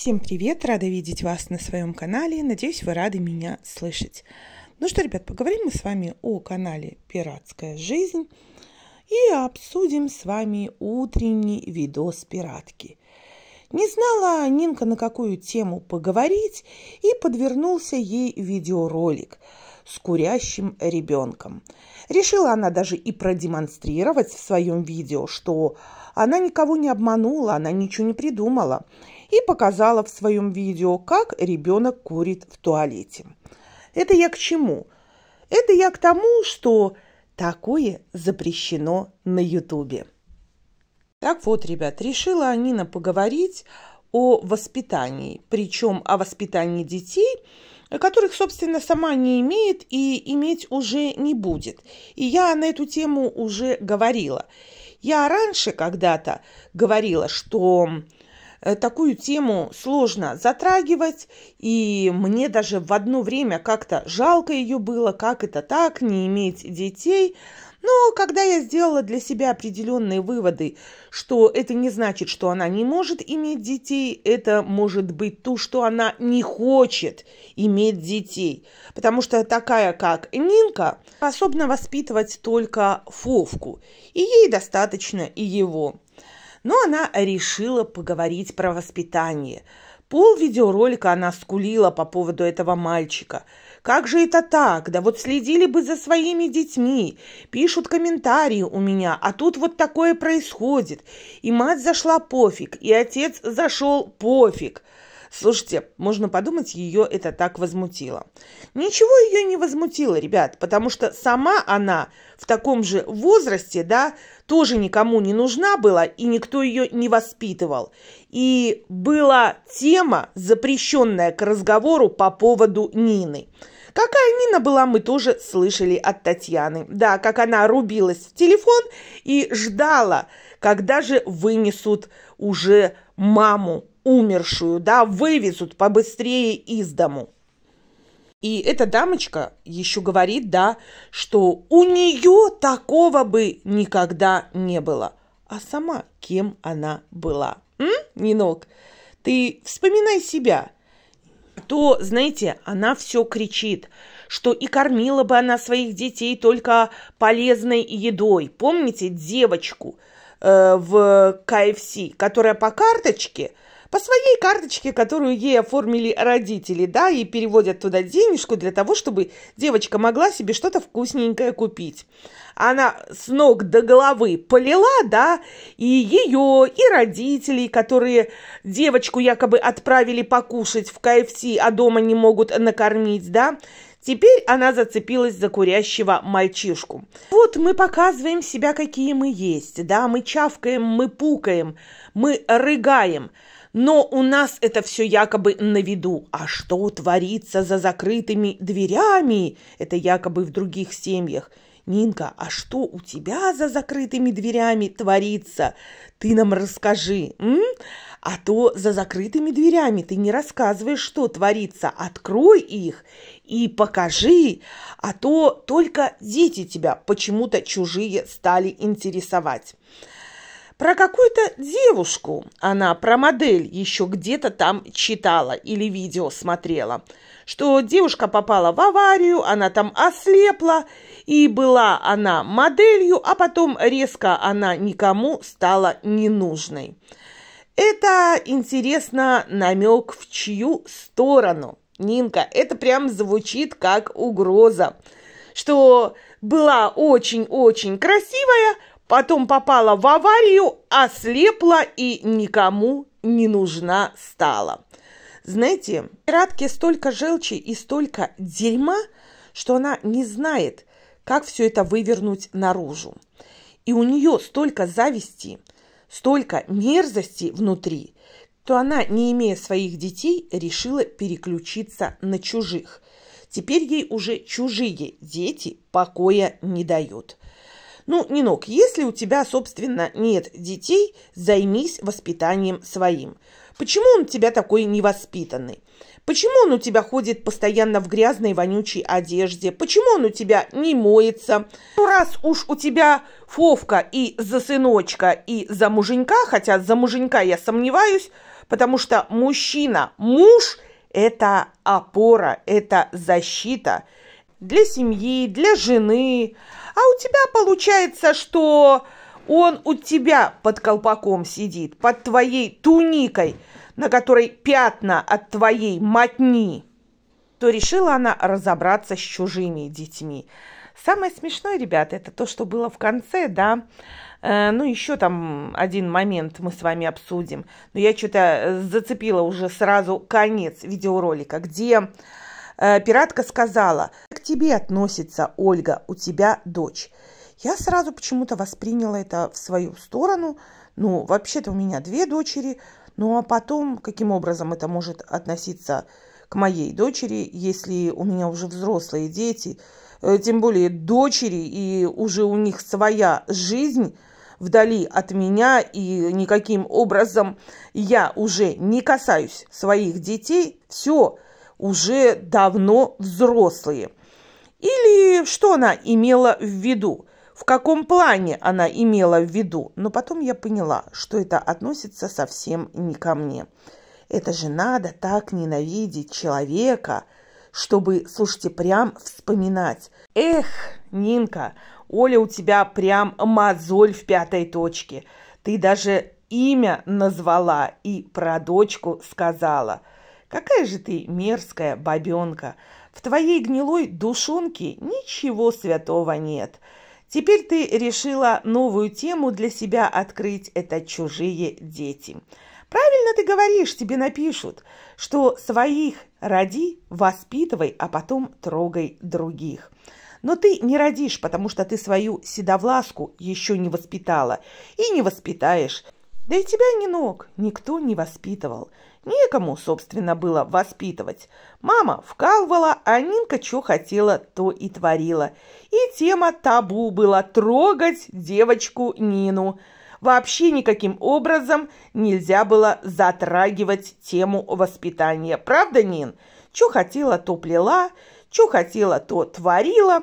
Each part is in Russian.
Всем привет! Рада видеть вас на своем канале. Надеюсь, вы рады меня слышать. Ну что, ребят, поговорим мы с вами о канале «Пиратская жизнь» и обсудим с вами утренний видос «Пиратки». Не знала Нинка, на какую тему поговорить, и подвернулся ей видеоролик с курящим ребенком. Решила она даже и продемонстрировать в своем видео, что она никого не обманула, она ничего не придумала – и показала в своем видео, как ребенок курит в туалете. Это я к чему? Это я к тому, что такое запрещено на Ютубе. Так вот, ребят, решила Анина поговорить о воспитании, причем о воспитании детей, которых, собственно, сама не имеет и иметь уже не будет. И я на эту тему уже говорила. Я раньше когда-то говорила, что Э, такую тему сложно затрагивать, и мне даже в одно время как-то жалко ее было, как это так, не иметь детей. Но когда я сделала для себя определенные выводы, что это не значит, что она не может иметь детей, это может быть то, что она не хочет иметь детей. Потому что такая, как Нинка, способна воспитывать только Фовку, и ей достаточно и его но она решила поговорить про воспитание. Пол видеоролика она скулила по поводу этого мальчика. Как же это так? Да вот следили бы за своими детьми. Пишут комментарии у меня, а тут вот такое происходит. И мать зашла пофиг, и отец зашел пофиг. Слушайте, можно подумать, ее это так возмутило. Ничего ее не возмутило, ребят, потому что сама она в таком же возрасте, да, тоже никому не нужна была, и никто ее не воспитывал. И была тема, запрещенная к разговору по поводу Нины. Какая Нина была, мы тоже слышали от Татьяны. Да, как она рубилась в телефон и ждала, когда же вынесут уже маму умершую, да, вывезут побыстрее из дому. И эта дамочка еще говорит, да, что у нее такого бы никогда не было. А сама кем она была? М, Нинок, ты вспоминай себя. То, знаете, она все кричит, что и кормила бы она своих детей только полезной едой. Помните девочку э, в КФС, которая по карточке – по своей карточке, которую ей оформили родители, да, и переводят туда денежку для того, чтобы девочка могла себе что-то вкусненькое купить. Она с ног до головы полила, да, и ее, и родителей, которые девочку якобы отправили покушать в КФС, а дома не могут накормить, да, Теперь она зацепилась за курящего мальчишку. Вот мы показываем себя, какие мы есть, да, мы чавкаем, мы пукаем, мы рыгаем. Но у нас это все якобы на виду. А что творится за закрытыми дверями? Это якобы в других семьях. Нинка, а что у тебя за закрытыми дверями творится? Ты нам расскажи, м? А то за закрытыми дверями ты не рассказываешь, что творится. Открой их и покажи, а то только дети тебя почему-то чужие стали интересовать. Про какую-то девушку она, про модель еще где-то там читала или видео смотрела. Что девушка попала в аварию, она там ослепла, и была она моделью, а потом резко она никому стала ненужной. Это, интересно, намек в чью сторону? Нинка, это прям звучит как угроза, что была очень-очень красивая – потом попала в аварию, ослепла и никому не нужна стала. Знаете, в Радке столько желчи и столько дерьма, что она не знает, как все это вывернуть наружу. И у нее столько зависти, столько мерзости внутри, что она, не имея своих детей, решила переключиться на чужих. Теперь ей уже чужие дети покоя не дают. Ну, Нинок, если у тебя, собственно, нет детей, займись воспитанием своим. Почему он у тебя такой невоспитанный? Почему он у тебя ходит постоянно в грязной вонючей одежде? Почему он у тебя не моется? Ну, раз уж у тебя Фовка и за сыночка, и за муженька, хотя за муженька я сомневаюсь, потому что мужчина, муж – это опора, это защита – для семьи, для жены. А у тебя получается, что он у тебя под колпаком сидит, под твоей туникой, на которой пятна от твоей матни. То решила она разобраться с чужими детьми. Самое смешное, ребята, это то, что было в конце, да. Э, ну, еще там один момент мы с вами обсудим. Но я что-то э, зацепила уже сразу конец видеоролика, где Э, пиратка сказала, «К тебе относится, Ольга, у тебя дочь». Я сразу почему-то восприняла это в свою сторону. Ну, вообще-то у меня две дочери. Ну, а потом, каким образом это может относиться к моей дочери, если у меня уже взрослые дети, э, тем более дочери, и уже у них своя жизнь, вдали от меня, и никаким образом я уже не касаюсь своих детей, все, уже давно взрослые. Или что она имела в виду? В каком плане она имела в виду? Но потом я поняла, что это относится совсем не ко мне. Это же надо так ненавидеть человека, чтобы, слушайте, прям вспоминать. Эх, Нинка, Оля, у тебя прям мозоль в пятой точке. Ты даже имя назвала и про дочку сказала – Какая же ты мерзкая бабенка! В твоей гнилой душонке ничего святого нет. Теперь ты решила новую тему для себя открыть – это чужие дети. Правильно ты говоришь, тебе напишут, что своих роди, воспитывай, а потом трогай других. Но ты не родишь, потому что ты свою седовласку еще не воспитала и не воспитаешь. Да и тебя, ног, никто не воспитывал. Некому, собственно, было воспитывать. Мама вкалывала, а Нинка что хотела, то и творила. И тема табу была трогать девочку Нину. Вообще никаким образом нельзя было затрагивать тему воспитания. Правда, Нин? Что хотела, то плела, что хотела, то творила.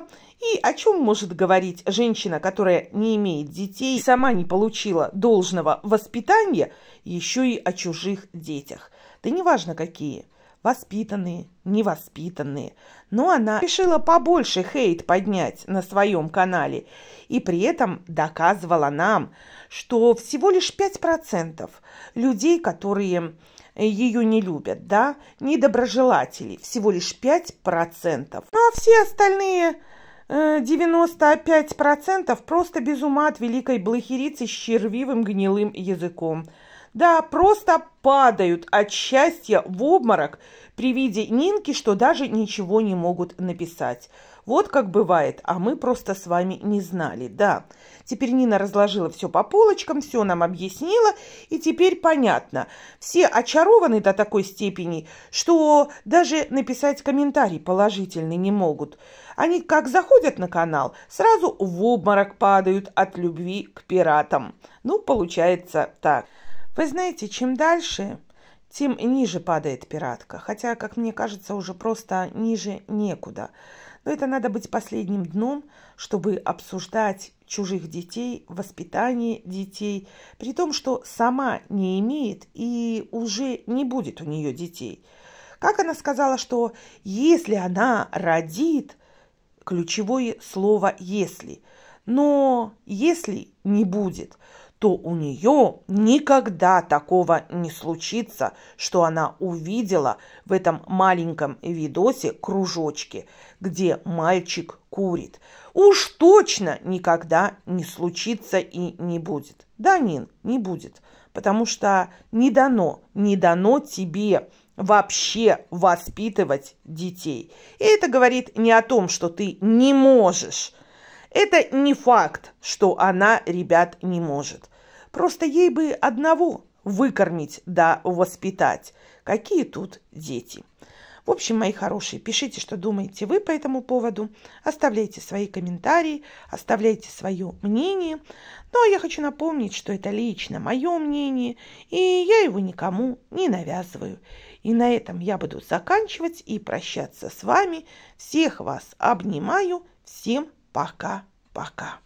И о чем может говорить женщина, которая не имеет детей, сама не получила должного воспитания еще и о чужих детях. Да неважно какие, воспитанные, невоспитанные. Но она решила побольше хейт поднять на своем канале и при этом доказывала нам, что всего лишь 5% людей, которые ее не любят, да, недоброжелатели, всего лишь 5%. Ну а все остальные 95% э, просто без ума от великой блохерицы с червивым гнилым языком. Да, просто падают от счастья в обморок при виде Нинки, что даже ничего не могут написать. Вот как бывает, а мы просто с вами не знали, да. Теперь Нина разложила все по полочкам, все нам объяснила, и теперь понятно. Все очарованы до такой степени, что даже написать комментарий положительный не могут. Они как заходят на канал, сразу в обморок падают от любви к пиратам. Ну, получается так. Вы знаете, чем дальше, тем ниже падает пиратка. Хотя, как мне кажется, уже просто ниже некуда. Но это надо быть последним дном, чтобы обсуждать чужих детей, воспитание детей, при том, что сама не имеет и уже не будет у нее детей. Как она сказала, что если она родит, ключевое слово «если», но если не будет – то у нее никогда такого не случится, что она увидела в этом маленьком видосе кружочки, где мальчик курит. Уж точно никогда не случится и не будет. Да, Нин, не будет, потому что не дано, не дано тебе вообще воспитывать детей. И это говорит не о том, что ты не можешь это не факт, что она ребят не может. Просто ей бы одного выкормить да воспитать. Какие тут дети? В общем, мои хорошие, пишите, что думаете вы по этому поводу, оставляйте свои комментарии, оставляйте свое мнение. Но ну, а я хочу напомнить, что это лично мое мнение, и я его никому не навязываю. И на этом я буду заканчивать и прощаться с вами. Всех вас обнимаю, всем пока! Пока-пока.